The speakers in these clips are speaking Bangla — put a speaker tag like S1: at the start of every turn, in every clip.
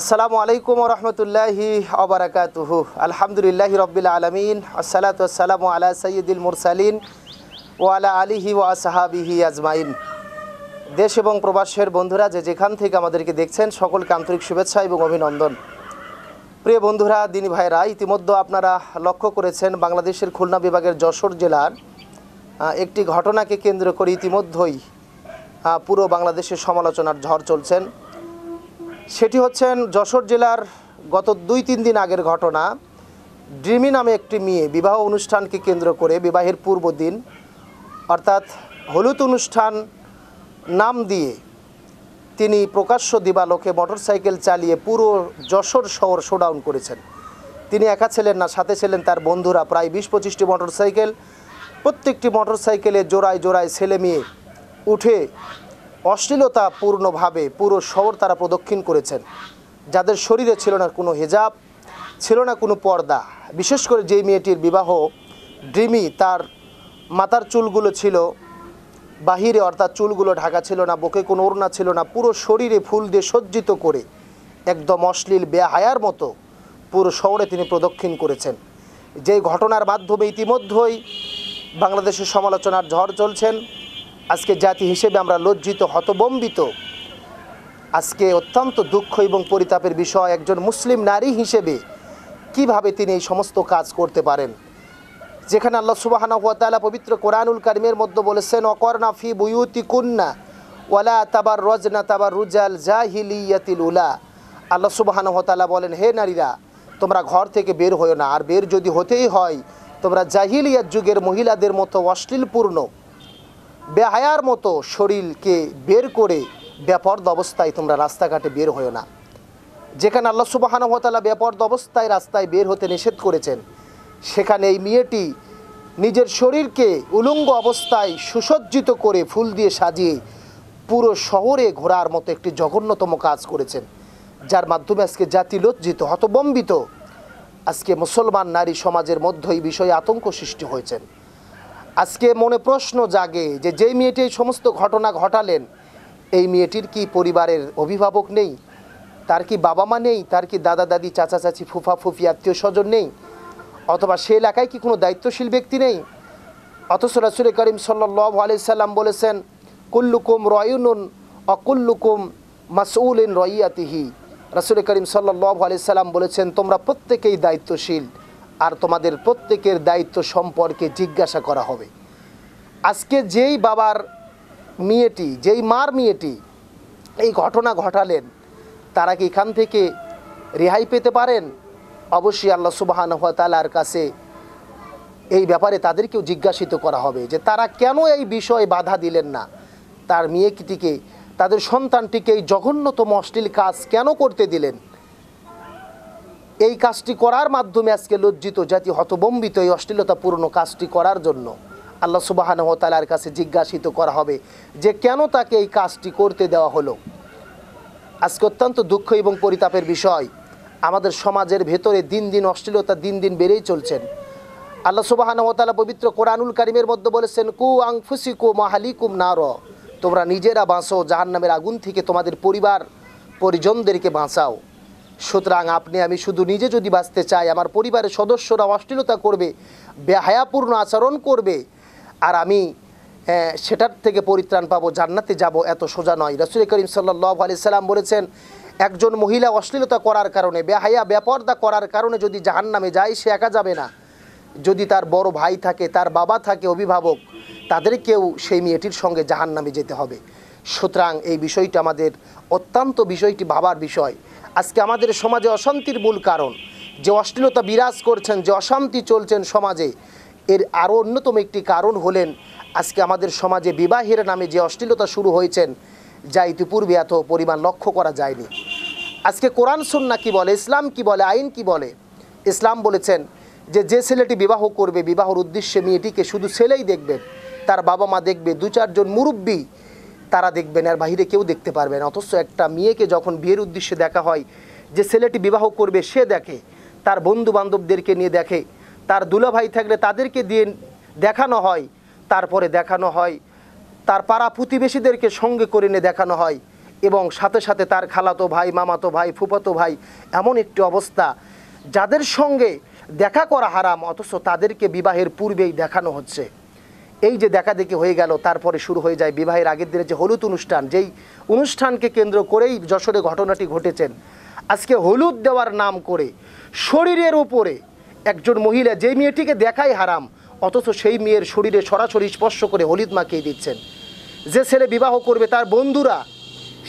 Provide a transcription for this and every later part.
S1: আসসালামু আলাইকুম রহমতুল্লাহি অবরাকাতুহ আলহামদুলিল্লাহ রবিল আলমিন আসসালাত আসসালাম আলা সৈয়দুল মুরসালিন ও আলা আলিহি ও আসাহাবিহি আজমাইন দেশ এবং প্রবাসের বন্ধুরা যে যেখান থেকে আমাদেরকে দেখছেন সকলকে আন্তরিক শুভেচ্ছা এবং অভিনন্দন প্রিয় বন্ধুরা দিনী ভাইরা ইতিমধ্যে আপনারা লক্ষ্য করেছেন বাংলাদেশের খুলনা বিভাগের যশোর জেলার একটি ঘটনাকে কেন্দ্র করে ইতিমধ্যেই পুরো বাংলাদেশের সমালোচনার ঝড় চলছেন সেটি হচ্ছেন যশোর জেলার গত দুই তিন দিন আগের ঘটনা ড্রিমি নামে একটি মেয়ে বিবাহ অনুষ্ঠানকে কেন্দ্র করে বিবাহের পূর্ব দিন অর্থাৎ হলুদ অনুষ্ঠান নাম দিয়ে তিনি প্রকাশ্য দিবালোকে মোটরসাইকেল চালিয়ে পুরো যশোর শহর শোডাউন করেছেন তিনি একা ছিলেন না সাথে ছিলেন তার বন্ধুরা প্রায় বিশ পঁচিশটি মোটরসাইকেল প্রত্যেকটি মোটরসাইকেলে জোড়ায় জোড়ায় ছেলে মেয়ে উঠে অশ্লীলতাপূর্ণভাবে পুরো শহর তারা প্রদক্ষিণ করেছেন যাদের শরীরে ছিল না কোনো হেজাব ছিল না কোনো পর্দা বিশেষ করে যেই মেয়েটির বিবাহ ড্রিমি তার মাথার চুলগুলো ছিল বাহিরে অর্থাৎ চুলগুলো ঢাকা ছিল না বকে কোনো ওড়না ছিল না পুরো শরীরে ফুল দিয়ে সজ্জিত করে একদম অশ্লীল বেহায়ার মতো পুরো শহরে তিনি প্রদক্ষিণ করেছেন যে ঘটনার মাধ্যমে ইতিমধ্যেই বাংলাদেশের সমালোচনার ঝড় চলছেন আজকে জাতি হিসেবে আমরা লজ্জিত হতবম্বিত আজকে অত্যন্ত দুঃখ এবং পরিতাপের বিষয় একজন মুসলিম নারী হিসেবে কিভাবে তিনি এই সমস্ত কাজ করতে পারেন যেখানে আল্লাহ সুবাহানা পবিত্র কোরআনুল কারিমের মধ্যে বলেছেন অকর্ণা ফি বুয়ুতি কুন্না ওয়ালা তাবার রজনা তাবার রুজাল হিলিয়াতিল উলা আল্লাহ সুবাহানা বলেন হে নারীরা তোমরা ঘর থেকে বের হয়েও না আর বের যদি হতেই হয় তোমরা জাহিলিয়াত যুগের মহিলাদের মতো অশ্লীলপূর্ণ বেহায়ার মতো শরীরকে বের করে ব্যাপর্দ অবস্থায় তোমরা রাস্তাঘাটে বের হয়েও না যেখানে আল্লাহ সুবাহানুভতালা ব্যাপর্দ অবস্থায় রাস্তায় বের হতে নিষেধ করেছেন সেখানে এই মেয়েটি নিজের শরীরকে উলঙ্গ অবস্থায় সুসজ্জিত করে ফুল দিয়ে সাজিয়ে পুরো শহরে ঘোরার মতো একটি জঘন্যতম কাজ করেছেন যার মাধ্যমে আজকে জাতি লজ্জিত হতবম্বিত আজকে মুসলমান নারী সমাজের মধ্যে এই বিষয়ে আতঙ্ক সৃষ্টি হয়েছেন আজকে মনে প্রশ্ন জাগে যে যেই মেয়েটি এই সমস্ত ঘটনা ঘটালেন এই মেয়েটির কি পরিবারের অভিভাবক নেই তার কি বাবা মা নেই তার কি দাদা দাদি চাচা চাচি ফুফা ফুফি আত্মীয় স্বজন নেই অথবা সে এলাকায় কি কোনো দায়িত্বশীল ব্যক্তি নেই অথচ রাসুল করিম সাল্লাহ সাল্লাম বলেছেন কুল্লুকুম রয়ুনুন অকুল্লুকুম মাসউল ইন রইয়াতিহি রাসুল করিম সাল্লাহ সাল্লাম বলেছেন তোমরা প্রত্যেকেই দায়িত্বশীল আর তোমাদের প্রত্যেকের দায়িত্ব সম্পর্কে জিজ্ঞাসা করা হবে আজকে যেই বাবার মেয়েটি যেই মার মেয়েটি এই ঘটনা ঘটালেন তারা কি এখান থেকে রেহাই পেতে পারেন অবশ্যই আল্লাহ সুবাহান হতালার কাছে এই ব্যাপারে তাদেরকেও জিজ্ঞাসিত করা হবে যে তারা কেন এই বিষয়ে বাধা দিলেন না তার মেয়েটিকে তাদের সন্তানটিকে এই জঘন্যতম অশ্লীল কাজ কেন করতে দিলেন এই কাজটি করার মাধ্যমে আজকে লজ্জিত জাতি হতবম্বিত এই অশ্লীলতাপূর্ণ কাজটি করার জন্য আল্লাহ সুবাহানহ তালার কাছে জিজ্ঞাসিত করা হবে যে কেন তাকে এই কাজটি করতে দেওয়া হলো আজকে অত্যন্ত দুঃখ এবং পরিতাপের বিষয় আমাদের সমাজের ভেতরে দিন দিন অশ্লীলতা দিন দিন বেড়েই চলছেন আল্লাহ সুবাহানহ তালা পবিত্র কোরআনুল কারিমের মধ্যে বলেছেন কু আংফুসি কু না নার তোমরা নিজেরা বাঁচো জাহান্নামের আগুন থেকে তোমাদের পরিবার পরিজনদেরকে বাঁচাও সুতরাং আপনি আমি শুধু নিজে যদি বাঁচতে চাই আমার পরিবারের সদস্যরা অশ্লীলতা করবে বেহায়াপূর্ণ আচরণ করবে আর আমি সেটার থেকে পরিত্রাণ পাবো জান্নাতে যাব এত সোজা নয় রসুল করিম সাল্লাহ আলি সাল্লাম বলেছেন একজন মহিলা অশ্লীলতা করার কারণে বেহায়া ব্যাপর্দা করার কারণে যদি জাহান নামে যায় সে একা যাবে না যদি তার বড় ভাই থাকে তার বাবা থাকে অভিভাবক তাদেরকেও সেই মেয়েটির সঙ্গে জাহান নামে যেতে হবে সুতরাং এই বিষয়টি আমাদের অত্যন্ত বিষয়টি ভাবার বিষয় আজকে আমাদের সমাজে অশান্তির মূল কারণ যে অশ্লীলতা বিরাজ করছেন যে অশান্তি চলছেন সমাজে এর আরও অন্যতম একটি কারণ হলেন আজকে আমাদের সমাজে বিবাহের নামে যে অশ্লীলতা শুরু হয়েছেন যা ইতিপূর্বে এত পরিমাণ লক্ষ্য করা যায়নি আজকে কোরআন সন্না কি বলে ইসলাম কি বলে আইন কি বলে ইসলাম বলেছেন যে যে ছেলেটি বিবাহ করবে বিবাহর উদ্দেশ্যে মেয়েটিকে শুধু ছেলেই দেখবেন তার বাবা মা দেখবে দু চারজন মুরব্বী তারা দেখবেন আর বাহিরে কেউ দেখতে পারবেন অথচ একটা মেয়েকে যখন বিয়ের উদ্দেশ্যে দেখা হয় যে ছেলেটি বিবাহ করবে সে দেখে তার বন্ধু বান্ধবদেরকে নিয়ে দেখে তার দুলাভাই থাকলে তাদেরকে দিয়ে দেখানো হয় তারপরে দেখানো হয় তার পাড়া প্রতিবেশীদেরকে সঙ্গে করে নিয়ে দেখানো হয় এবং সাথে সাথে তার খালাতো ভাই মামাতো ভাই ফুফাতো ভাই এমন একটি অবস্থা যাদের সঙ্গে দেখা করা হারাম অথচ তাদেরকে বিবাহের পূর্বেই দেখানো হচ্ছে এই যে দেখা দেখি হয়ে গেল তারপরে শুরু হয়ে যায় বিবাহের আগের দিনে যে হলুদ অনুষ্ঠান যেই অনুষ্ঠানকে কেন্দ্র করেই যশোরে ঘটনাটি ঘটেছেন আজকে হলুদ দেওয়ার নাম করে শরীরের উপরে একজন মহিলা যে মেয়েটিকে দেখাই হারাম অথচ সেই মেয়ের শরীরে সরাসরি স্পর্শ করে হলুদ মাখিয়ে দিচ্ছেন যে ছেলে বিবাহ করবে তার বন্ধুরা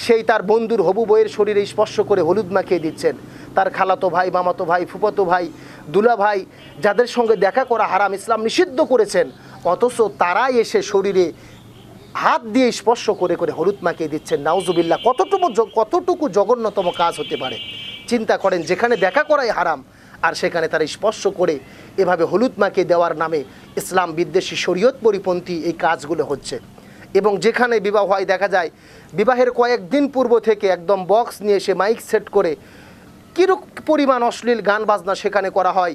S1: সেই তার বন্ধুর হবু বইয়ের শরীরে স্পর্শ করে হলুদ মাখিয়ে দিচ্ছেন তার খালাতো ভাই মামাতো ভাই ফুপাতো ভাই দুলা ভাই যাদের সঙ্গে দেখা করা হারাম ইসলাম নিষিদ্ধ করেছেন অথচ তারা এসে শরীরে হাত দিয়ে স্পর্শ করে করে হলুদ মাখিয়ে দিচ্ছেন নাউজুবিল্লা কতটুকু কতটুকু জঘন্যতম কাজ হতে পারে চিন্তা করেন যেখানে দেখা করাই হারাম আর সেখানে তারা স্পর্শ করে এভাবে হলুদ মাখিয়ে দেওয়ার নামে ইসলাম বিদ্বেষী শরীয়ত পরিপন্থী এই কাজগুলো হচ্ছে এবং যেখানে বিবাহ হয় দেখা যায় বিবাহের কয়েকদিন পূর্ব থেকে একদম বক্স নিয়ে এসে মাইক সেট করে কীরূপ পরিমাণ অশ্লীল গান বাজনা সেখানে করা হয়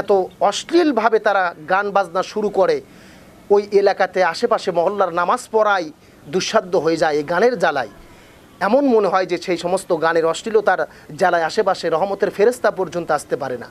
S1: এত অশ্লীলভাবে তারা গান বাজনা শুরু করে ওই এলাকাতে আশেপাশে মহল্লার নামাজ পড়াই দুঃসাধ্য হয়ে যায় এই গানের জ্বালায় এমন মনে হয় যে সেই সমস্ত গানের অশ্লীলতার জ্বালায় আশেপাশে রহমতের ফেরেস্তা পর্যন্ত আসতে পারে না